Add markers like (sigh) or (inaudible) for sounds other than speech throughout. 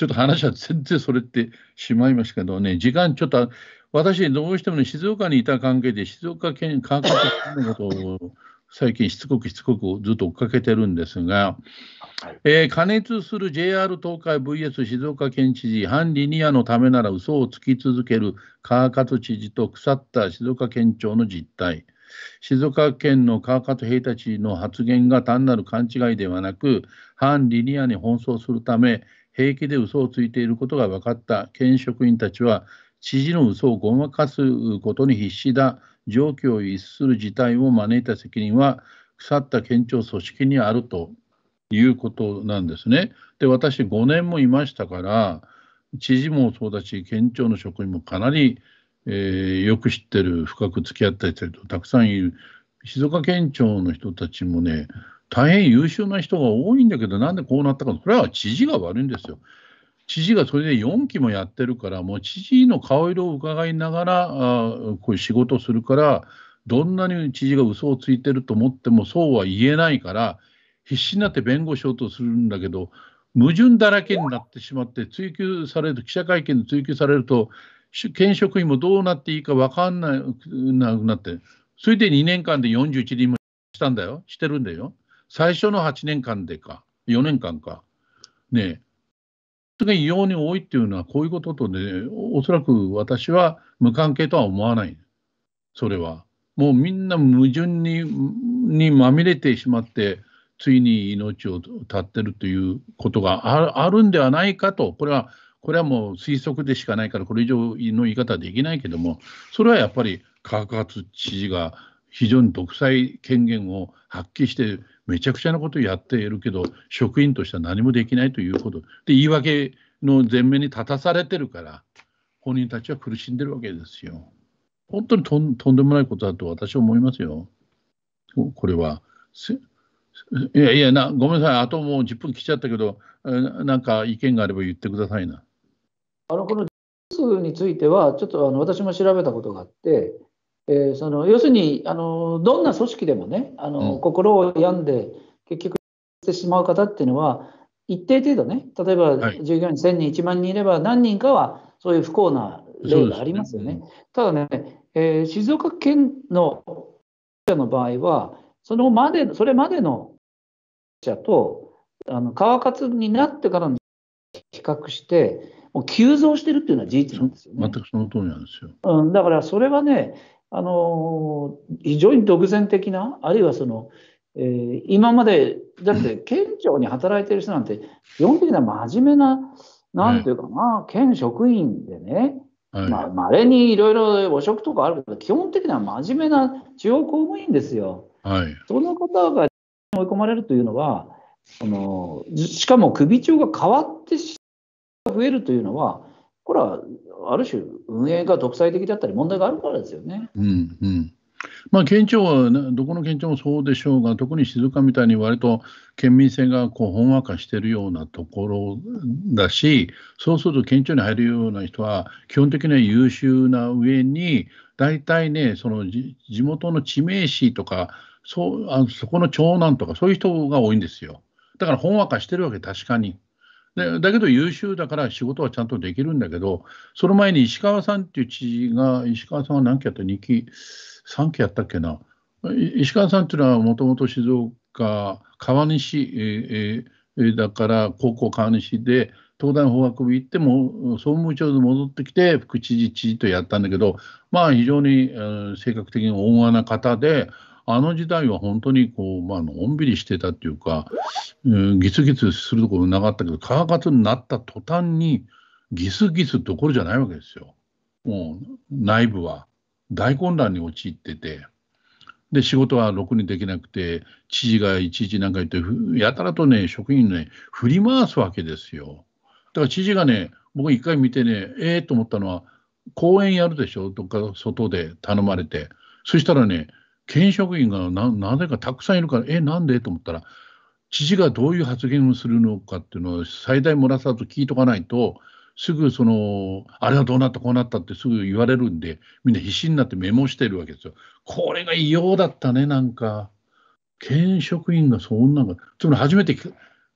ちょっと話は全然それってしまいますけどね、時間ちょっと、私、どうしてもね、静岡にいた関係で、静岡県、科学県のことを最近しつこくしつこくずっと追っかけてるんですが、えー、加熱する JR 東海 VS 静岡県知事、反リニアのためなら嘘をつき続ける川勝知事と腐った静岡県庁の実態。静岡県の川勝平太ちの発言が単なる勘違いではなく、反リニアに奔走するため、平気で嘘をついていることが分かった県職員たちは知事の嘘をごまかすことに必死だ常軌を逸する事態を招いた責任は腐った県庁組織にあるということなんですね。で私5年もいましたから知事もそうだし県庁の職員もかなり、えー、よく知ってる深く付き合った人たくさんいる静岡県庁の人たちもね大変優秀な人が多いんだけど、なんでこうなったか、これは知事が悪いんですよ。知事がそれで4期もやってるから、もう知事の顔色を伺いながら、あこういう仕事をするから、どんなに知事が嘘をついてると思ってもそうは言えないから、必死になって弁護しようとするんだけど、矛盾だらけになってしまって、追及されると、記者会見で追及されると、県職員もどうなっていいか分かんなくなって、それで2年間で41人もしたんだよ、してるんだよ。最初の8年間でか、4年間か、ね、が異様に多いっていうのは、こういうこととね、おそらく私は無関係とは思わない、それは。もうみんな矛盾ににまみれてしまって、ついに命を絶ってるということがあるんではないかと、これはこれはもう推測でしかないから、これ以上の言い方はできないけども、それはやっぱり科学発知事が非常に独裁権限を発揮して、めちゃくちゃなことやっているけど、職員としては何もできないということ、で言い訳の前面に立たされてるから、本人たちは苦しんでるわけですよ。本当にとんとんでもないことだと私は思いますよ、これは。いやいやな、ごめんなさい、あともう10分来ちゃったけど、なんか意見があれば言ってくださいな。あのこの数については、ちょっとあの私も調べたことがあって、えー、その要するにあのどんな組織でもねあの、うん、心を病んで結局してしまう方っていうのは一定程度ね例えば従業員1000人1万人いれば何人かはそういう不幸な例がありますよね。ねただね、えー、静岡県のの場合はそのまでそれまでの者とあの川勝になってからの比較してもう急増してるっていうのは事実なんですよね。全くその通りなんですよ。うん、だからそれはね、あの、非常に独善的な、あるいはその、えー、今まで、だって (laughs) 県庁に働いてる人なんて、基本的には真面目な、なんていうかな、県職員でね、まあ、稀にいろいろ汚職とかあるけど、基本的には真面目な地方公務員ですよ。はい、その方が追い込まれるというのは、そのしかも首長が変わってし増えるというのは、これはある種、運営が独裁的だったり、問題があるからですよね。うんうんまあ、県庁は、どこの県庁もそうでしょうが、特に静岡みたいに割と県民性がこうほんわかしているようなところだし、そうすると県庁に入るような人は、基本的には優秀な上に、大体ね、その地元の地名市とか、そうあそこの長男とか、そういう人が多いんですよ。だからほんわかしてるわけ、確かに。でだけど優秀だから仕事はちゃんとできるんだけど、その前に石川さんっていう知事が、石川さんは何期やった ?2 期、3期やったっけな。石川さんっていうのはもともと静岡、川西、えー、えー、だから高校川西で、東大法学部行っても、総務庁で戻ってきて、副知事、知事とやったんだけど、まあ非常に、えー、性格的に温和な方で、あの時代は本当にこう、まあのんびりしてたっていうか、うん、ギスギスするところなかったけど、川勝になった途端に、ギスギスどころじゃないわけですよ。もう内部は大混乱に陥ってて、で、仕事はろくにできなくて、知事がいちいちんか言って、やたらとね、職員ね、振り回すわけですよ。だから知事がね、僕一回見てね、ええー、と思ったのは、公演やるでしょとか、外で頼まれて、そしたらね、県職員がなぜかたくさんいるから、え、なんでと思ったら、知事がどういう発言をするのかっていうのを最大漏らさず聞いとかないと、すぐその、あれはどうなった、こうなったってすぐ言われるんで、みんな必死になってメモしてるわけですよ。これが異様だったね、なんか。県職員がそんなの、つまり初めて、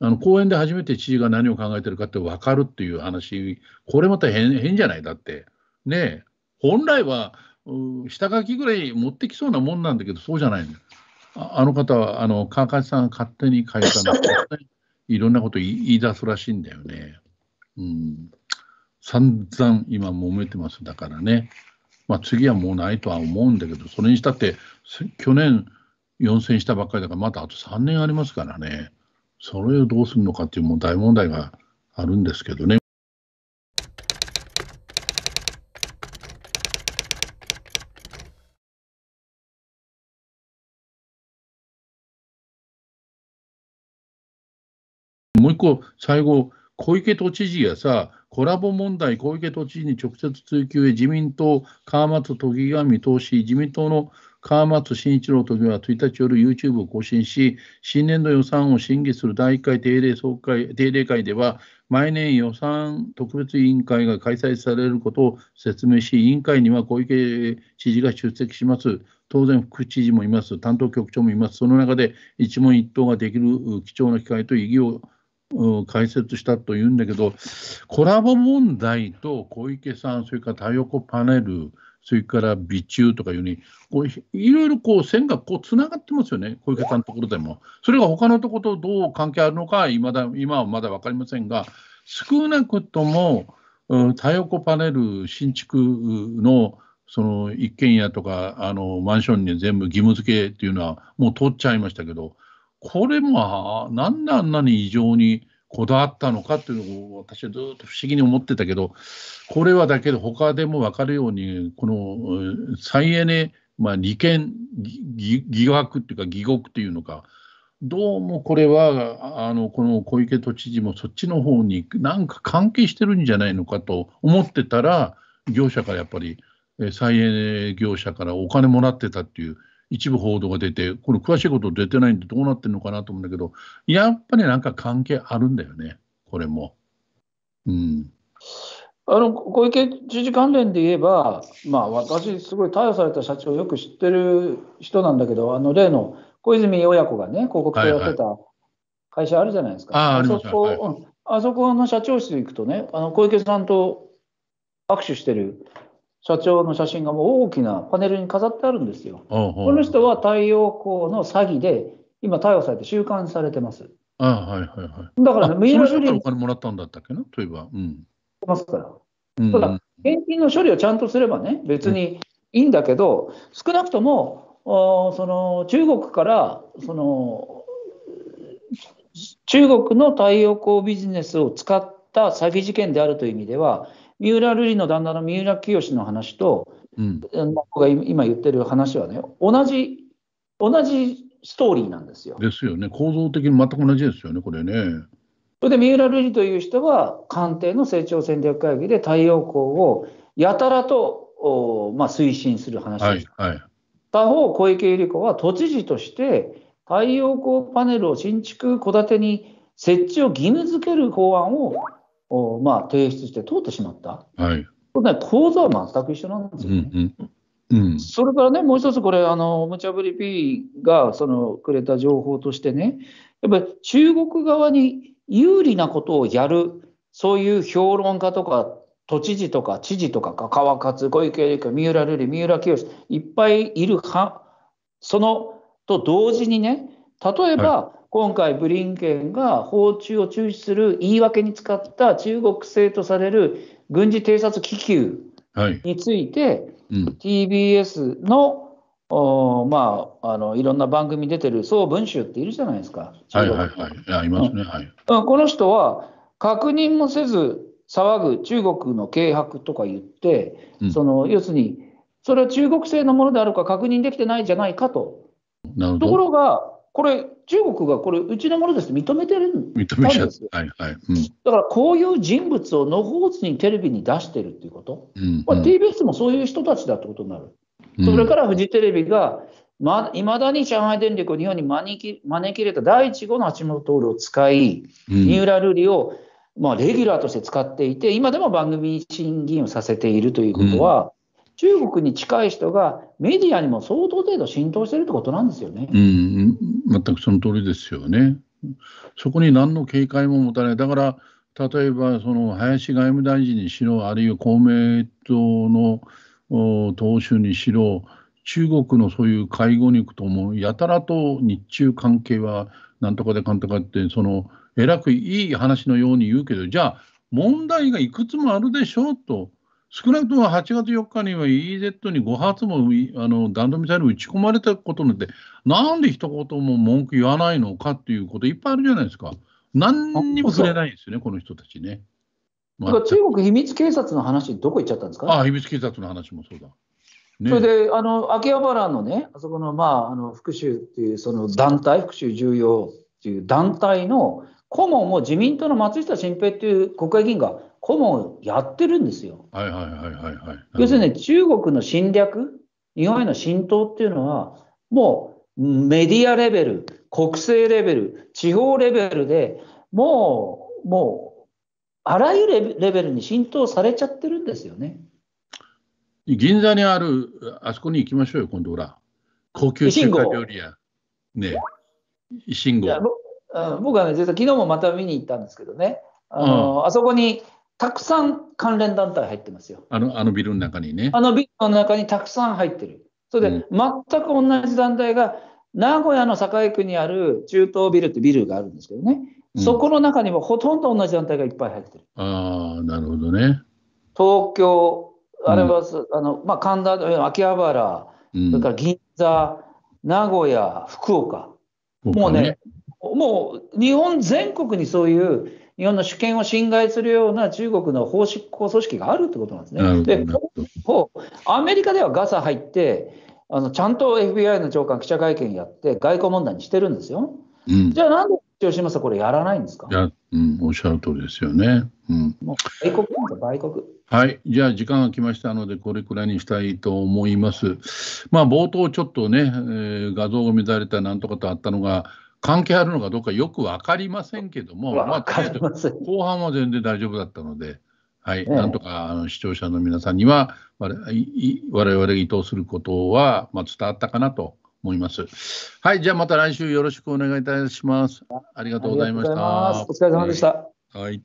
あの公園で初めて知事が何を考えてるかって分かるっていう話、これまた変変じゃない、だって。ね本来は下書きぐらい持ってきそうなもんなんだけど、そうじゃないの。あの方は、あの川勝さんが勝手に書いたの、いろんなこと言い出すらしいんだよね。うん、散々今揉めてます、だからね。まあ、次はもうないとは思うんだけど、それにしたって、去年4戦したばっかりだから、またあと3年ありますからね。それをどうするのかっていうもう大問題があるんですけどね。もう一個、最後、小池都知事がさ、コラボ問題、小池都知事に直接追及へ、自民党、川松都議が見通し、自民党の川松慎一郎都議は1日夜 YouTube を更新し、新年度予算を審議する第1回定例総会定例会では、毎年予算特別委員会が開催されることを説明し、委員会には小池知事が出席します。当然、副知事もいます。担当局長もいます。その中で一問一答ができる貴重な機会と意義を解説したというんだけど、コラボ問題と小池さん、それから太陽光パネル、それから備中とかいうふうに、こういろいろこう線がこうつながってますよね、小池さんのところでも。それが他のところとどう関係あるのか、未だ今はまだ分かりませんが、少なくとも太陽光パネル新築のその一軒家とかあのマンションに全部義務付けっていうのはもう通っちゃいましたけど、これもなんであんなに異常にこだわったのかっていうのを私はずっと不思議に思ってたけどこれはだけど他でも分かるようにこの再エネ、まあ、利権疑惑っていうか疑獄っていうのかどうもこれはあのこの小池都知事もそっちの方になんか関係してるんじゃないのかと思ってたら業者からやっぱり再エネ業者からお金もらってたっていう。一部報道が出て、この詳しいこと出てないんで、どうなってるのかなと思うんだけど、やっぱりなんか関係あるんだよね、これも。うん、あの小池知事関連で言えば、まあ、私、すごい逮捕された社長、よく知ってる人なんだけど、あの例の小泉親子がね、広告をやってた会社あるじゃないですか。あそこ、あそこの社長室に行くとね、あの小池さんと握手してる社長の写真がもう大きなパネルに飾ってあるんですよ。ううん、この人は太陽光の詐欺で、今逮捕されて収監されてます。あはいはいはい。だからね、メール処理。お金もらったんだったっけな、といえば。うん。ますから。ただ、現金の処理をちゃんとすればね、別にいいんだけど、うん、少なくとも、おその中国からその中国の太陽光ビジネスを使った詐欺事件であるという意味では、三浦瑠麗の旦那の三浦清の話と、うん、僕が今言ってる話はね、同じ、同じストーリーなんですよ。ですよね、構造的に全く同じですよね、これね。それで三浦瑠麗という人は、官邸の成長戦略会議で太陽光をやたらと、お、まあ、推進する話です。はいはい、他方、小池百合子は都知事として、太陽光パネルを新築戸建てに設置を義務付ける法案をを、まあ、提出して通ってしまった。はい。これね、構造は全く一緒なんですよね。うんうんうん、それからね、もう一つ、これ、あの無茶ぶり P がそのくれた情報としてね、やっぱり中国側に有利なことをやる、そういう評論家とか、都知事とか、知事とか、川勝、小池百合子、三浦瑠麗、三浦清いっぱいいるは、そのと同時にね、例えば、はい今回ブリンケンが訪中を中止する言い訳に使った中国製とされる軍事偵察気球について、はいうん、TBS のおまあ、あのいろんな番組出てる宋文集っているじゃないですか。はいはいはい。いますね。はい、うん、この人は確認もせず騒ぐ中国の軽薄とか言って、うん、その要するにそれは中国製のものであるか確認できてないじゃないかと。ところがこれ、中国がこれ、うちのものですと認めてるんです認めちゃはいはいうん、だからこういう人物を野放図にテレビに出してるっていうこと、うんうんまあ、TBS もそういう人たちだってことになる、うん、それからフジテレビが、いまだに上海電力を日本に招き招き入れた第1号の橋本徹を使い、三浦瑠麗を、まあ、レギュラーとして使っていて、今でも番組審議員をさせているということは、中国に近い人がメディアにも相当程度浸透してるってことなんですよね。うん、全くその通りですよね。そこに何の警戒も持たない。だから、例えばその林外務大臣にしろ、あるいは公明党の党首にしろ、中国のそういう会合に行くと、もうやたらと日中関係はなんとかでかんとかって、そのえらくいい話のように言うけど、じゃあ、問題がいくつもあるでしょうと。少なくとも8月4日には EEZ に5発もあの弾道ミサイル撃ち込まれたことなんて、なんで一言も文句言わないのかっていうこといっぱいあるじゃないですか。何にも触れないんですよね、この人たちね。まあ、中国秘密警察の話、どこ行っちゃったんですか、ね、ああ秘密警察の話もそうだ。ね、それであの秋葉原のね、あそこの,、まあ、あの復讐っていうその団体、復讐重要っていう団体の顧問を自民党の松下新平っていう国会議員が顧問やってるんですよ。はいはいはいはい、はい。要するに、ね、中国の侵略、日本への浸透っていうのは、もうメディアレベル、国政レベル、地方レベルでもう、もう、あらゆるレベルに浸透されちゃってるんですよね。銀座にある、あそこに行きましょうよ、今度、ほら。高級中華料理屋。ねえ、信号。僕はね、実は昨日もまた見に行ったんですけどね、あの、うん、あそこにたくさん関連団体入ってますよ。あのあのビルの中にね。あのビルの中にたくさん入ってる。それで、全く同じ団体が、名古屋の栄区にある中東ビルってビルがあるんですけどね、うん、そこの中にもほとんど同じ団体がいっぱい入ってる。ああ、なるほどね。東京、あれは、うん、あのまあ、神田、秋葉原、それから銀座、名古屋、福岡、もうね、もう日本全国にそういう日本の主権を侵害するような中国の法執行組織があるってことなんですね。で、アメリカではガサ入って、あのちゃんと FBI の長官、記者会見やって、外交問題にしてるんですよ。うん、じゃあ、なんで吉島さん、これやらないんですかいや、うん、おっしゃる通りですよね。うん、もう外国なんか外国。はい、じゃあ時間が来ましたので、これくらいにしたいと思います。まあ、冒頭、ちょっとね、えー、画像が乱れたなんとかとあったのが、関係あるのかどうかよく分かりませんけども、まあ、後半は全然大丈夫だったので、はい、えなんとかあの視聴者の皆さんにはわ我々が意図することは、まあ、伝わったかなと思います。はい、じゃあまた来週よろしくお願いいたします。ありがとうございました。お疲れ様でした。はい、はい